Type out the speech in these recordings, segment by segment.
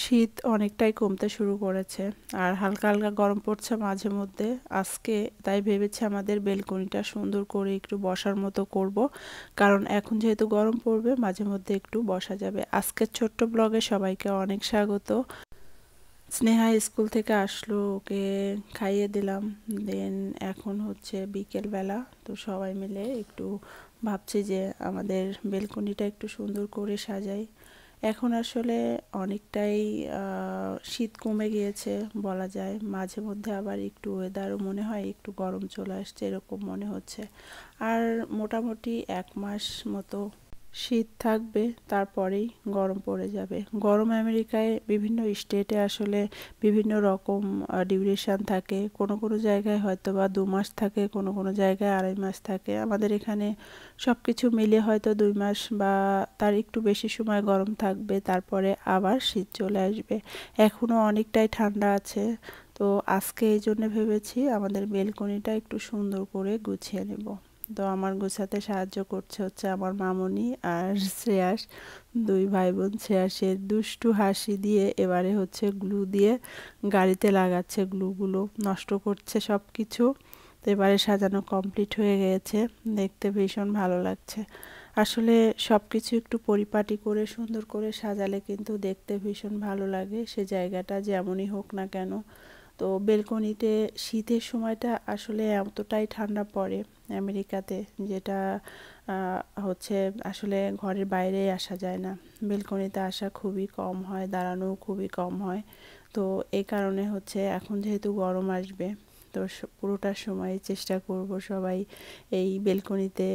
শীত অনেকটাই কমতে শুরু করেছে আর হালকা হালকা গরম পড়ছে মাঝে মধ্যে আজকে তাই ভেবেছি আমাদের বেলকনিটা সুন্দর করে একটু বসার মতো করব কারণ এখন যেহেতু গরম পড়বে মাঝে মধ্যে একটু বসা যাবে আজকের ছোট্ট ব্লগে সবাইকে অনেক স্বাগত স্নেহা স্কুল থেকে আসলো ওকে খাইয়ে দিলাম দেন এখন হচ্ছে বিকেলবেলা তো সবাই মিলে একটু ভাবছি যে আমাদের বেলকনিটা একটু সুন্দর করে সাজাই এখন আসলে অনেকটাই শীত কমে গিয়েছে বলা যায় মাঝে মধ্যে আবার একটু ওয়েদারও মনে হয় একটু গরম চলে আসছে এরকম মনে হচ্ছে আর মোটামুটি এক মাস মতো শীত থাকবে তারপরেই গরম পড়ে যাবে গরম আমেরিকায় বিভিন্ন স্টেটে আসলে বিভিন্ন রকম ডিউরেশান থাকে কোনো কোনো জায়গায় হয়তো বা দু মাস থাকে কোনো কোনো জায়গায় আড়াই মাস থাকে আমাদের এখানে সব কিছু মিলে হয়তো দুই মাস বা তার একটু বেশি সময় গরম থাকবে তারপরে আবার শীত চলে আসবে এখনও অনেকটাই ঠান্ডা আছে তো আজকে এই জন্য ভেবেছি আমাদের বেলকনিটা একটু সুন্দর করে গুছিয়ে নেব তো আমার গোছাতে সাহায্য করছে হচ্ছে আমার মামনি আর শ্রেয়াস দুই ভাই বোন শ্রেয়াসের দুষ্টু হাসি দিয়ে এবারে হচ্ছে গ্লু দিয়ে গাড়িতে লাগাচ্ছে গ্লুগুলো নষ্ট করছে সব কিছু তো এবারে সাজানো কমপ্লিট হয়ে গেছে দেখতে ভীষণ ভালো লাগছে আসলে সব কিছু একটু পরিপাটি করে সুন্দর করে সাজালে কিন্তু দেখতে ভীষণ ভালো লাগে সে জায়গাটা যেমনই হোক না কেন তো বেলকনিতে শীতের সময়টা আসলে এতটাই ঠান্ডা পড়ে আমেরিকাতে যেটা হচ্ছে আসলে ঘরের বাইরে আসা যায় না বেলকনিতে আসা খুবই কম হয় দাঁড়ানো খুবই কম হয় তো এই কারণে হচ্ছে এখন যেহেতু গরম আসবে তো পুরোটা সময় চেষ্টা করব সবাই এই বেলকনিতে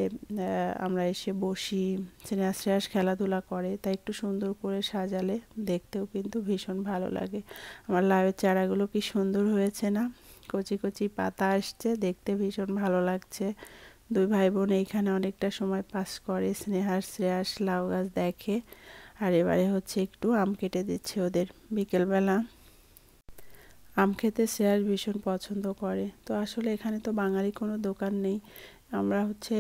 আমরা এসে বসি শ্রেয়াস শ্রেয়াস খেলাধুলা করে তাই একটু সুন্দর করে সাজালে দেখতেও কিন্তু ভীষণ ভালো লাগে আমার লাউয়ের চারাগুলো কি সুন্দর হয়েছে না কচি কচি পাতা আসছে দেখতে ভীষণ ভালো লাগছে দুই ভাই বোন এইখানে অনেকটা সময় পাস করে স্নেহার শ্রেয়াস লাউ গাছ দেখে আর এবারে হচ্ছে একটু আম কেটে দিচ্ছে ওদের বিকেলবেলা আম খেতে শেয়ার ভীষণ পছন্দ করে তো আসলে এখানে তো বাঙালি কোনো দোকান নেই আমরা হচ্ছে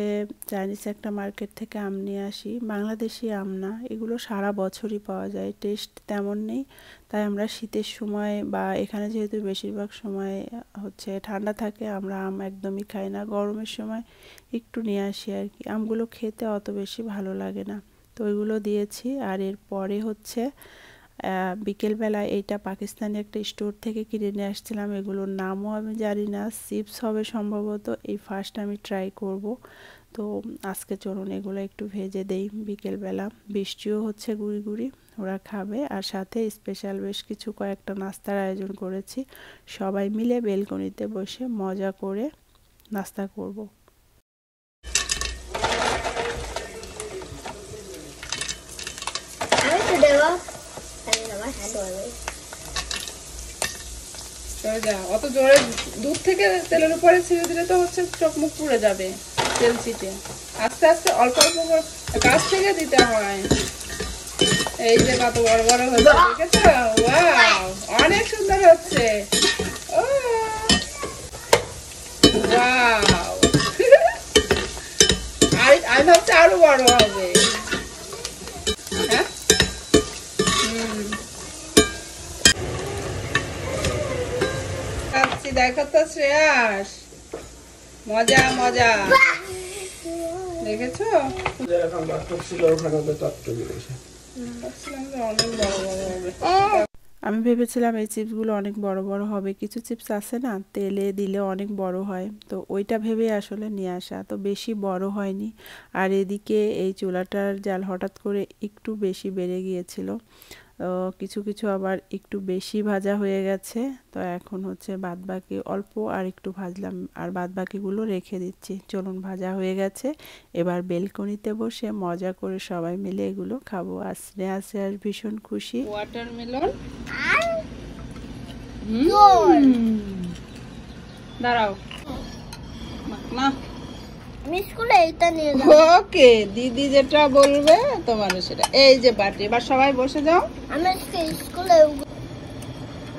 চাইনিজ একটা মার্কেট থেকে আম নিয়ে আসি বাংলাদেশি আম না এগুলো সারা বছরই পাওয়া যায় টেস্ট তেমন নেই তাই আমরা শীতের সময় বা এখানে যেহেতু বেশিরভাগ সময় হচ্ছে ঠান্ডা থাকে আমরা আম একদমই খাই না গরমের সময় একটু নিয়ে আসি আর কি আমগুলো খেতে অত বেশি ভালো লাগে না তো ওইগুলো দিয়েছি আর এরপরে হচ্ছে বিকেলবেলা এইটা পাকিস্তানি একটা স্টোর থেকে কিনে নিয়ে আসছিলাম এগুলোর নামও আমি জানি না চিপস হবে সম্ভবত এই ফার্স্ট আমি ট্রাই করব তো আজকে চলুন এগুলো একটু ভেজে দেই বিকেলবেলা বৃষ্টিও হচ্ছে গুড়ি গুড়ি ওরা খাবে আর সাথে স্পেশাল বেশ কিছু কয়েকটা নাস্তার আয়োজন করেছি সবাই মিলে বেলকনিতে বসে মজা করে নাস্তা করবো অত জোরে দুধ থেকে তেলের উপরে ছিঁড়ে দিলে তো হচ্ছে চোখ মুখ পুড়ে যাবে তেল ছিটে আস্তে আস্তে অল্প অল্প থেকে দিতে হয় এই যে কত বড় বড় অনেক সুন্দর হচ্ছে ও আর আমি ভাবছি আরো বড় হবে দেখো তো শ্রেয়াস মজা মজা দেখেছো আমি ভেবেছিলাম এই চিপসগুলো অনেক বড় বড় হবে কিছু চিপস আছে না তেলে দিলে অনেক বড় হয় তো ওইটা ভেবে আসলে নিয়ে আসা তো বেশি বড় হয়নি আর এদিকে এই চুলাটার জাল হঠাৎ করে একটু বেশি বেড়ে গিয়েছিল তো কিছু কিছু আবার একটু বেশি ভাজা হয়ে গেছে তো এখন হচ্ছে বাদবাকি অল্প আর একটু ভাজলাম আর বাদবাকিগুলো রেখে দিচ্ছি চলুন ভাজা হয়ে গেছে এবার বেলকনিতে বসে মজা করে সবাই মিলে এগুলো খাবো আর স্নেহা স্নেহার ভীষণ খুশি ওয়াটারমেলন দাঁড়াও না ওকে দিদি যেটা বলবে তোমার সেটা এই যে বাটি এবার সবাই বসে যাও আমি আজকে স্কুলে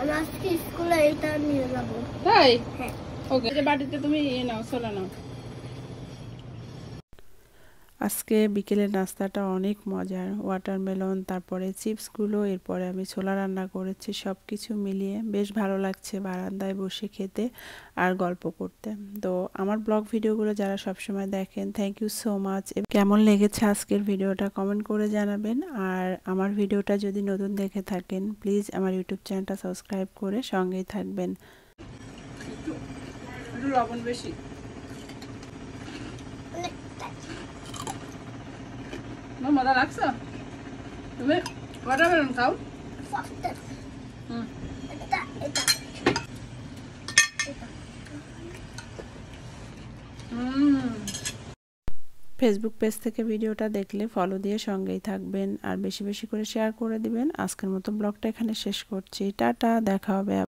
আমি আজকে স্কুলে এটা নিয়ে যাবো তাই হ্যাঁ। ওকে যে বাটিতে তুমি ইয়ে নাও সোলা নাও আজকে বিকেলের নাস্তাটা অনেক মজার ওয়াটারমেলন তারপরে চিপসগুলো এরপরে আমি ছোলা রান্না করেছি সব কিছু মিলিয়ে বেশ ভালো লাগছে বারান্দায় বসে খেতে আর গল্প করতে তো আমার ব্লগ ভিডিওগুলো যারা সবসময় দেখেন থ্যাংক ইউ সো মাচ কেমন লেগেছে আজকের ভিডিওটা কমেন্ট করে জানাবেন আর আমার ভিডিওটা যদি নতুন দেখে থাকেন প্লিজ আমার ইউটিউব চ্যানেলটা সাবস্ক্রাইব করে সঙ্গেই থাকবেন লবণ বেশি ফেসবুক পেজ থেকে ভিডিওটা দেখলে ফলো দিয়ে সঙ্গেই থাকবেন আর বেশি বেশি করে শেয়ার করে দিবেন আজকের মতো ব্লগটা এখানে শেষ করছি টাটা দেখা হবে